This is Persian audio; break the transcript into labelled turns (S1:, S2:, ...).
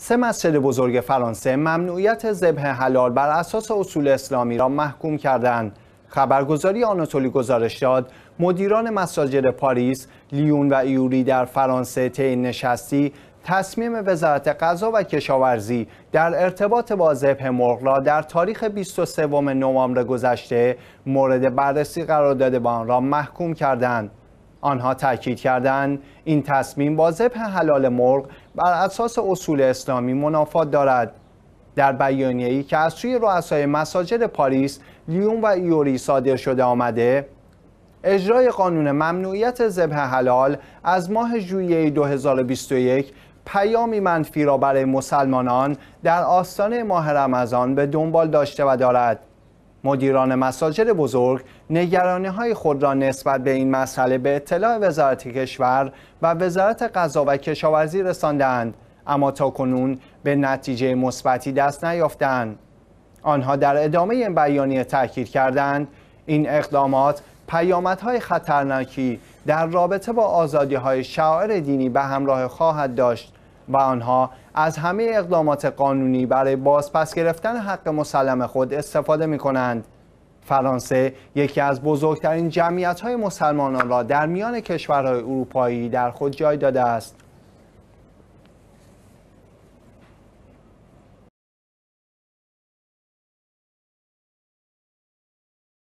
S1: سه مسجد بزرگ فرانسه ممنوعیت ذبح حلال بر اساس اصول اسلامی را محکوم کردند. خبرگزاری آناتولی گزارش داد مدیران مساجد پاریس، لیون و ایوری در فرانسه طی نشستی تصمیم وزارت غذا و کشاورزی در ارتباط با ذبح مرغ را در تاریخ 23 نوامبر گذشته مورد بررسی قرار داده آن را محکوم کردند. آنها تاکید کردند این تصمیم با ذبح حلال مرغ بر اساس اصول اسلامی منافات دارد در بیانیه‌ای که از سوی رؤسای مساجد پاریس، لیون و ایوری صادر شده آمده اجرای قانون ممنوعیت ذبح حلال از ماه ژوئیه 2021 پیامی منفی را برای مسلمانان در آستانه ماه رمضان به دنبال داشته و دارد مدیران مساجد بزرگ نگرانی های خود را نسبت به این مسئله به اطلاع وزارت کشور و وزارت غذا و کشاورزی رساندند اما تاکنون به نتیجه مثبتی دست نیافتند آنها در ادامه این بیانیه تاکید کردند این اقدامات پیامدهای خطرناکی در رابطه با آزادی های شاعر دینی به همراه خواهد داشت و آنها از همه اقدامات قانونی برای بازپس گرفتن حق مسلم خود استفاده می کنند. فرانسه یکی از بزرگترین جمعیت های مسلمانان را در میان کشورهای اروپایی در خود جای داده است.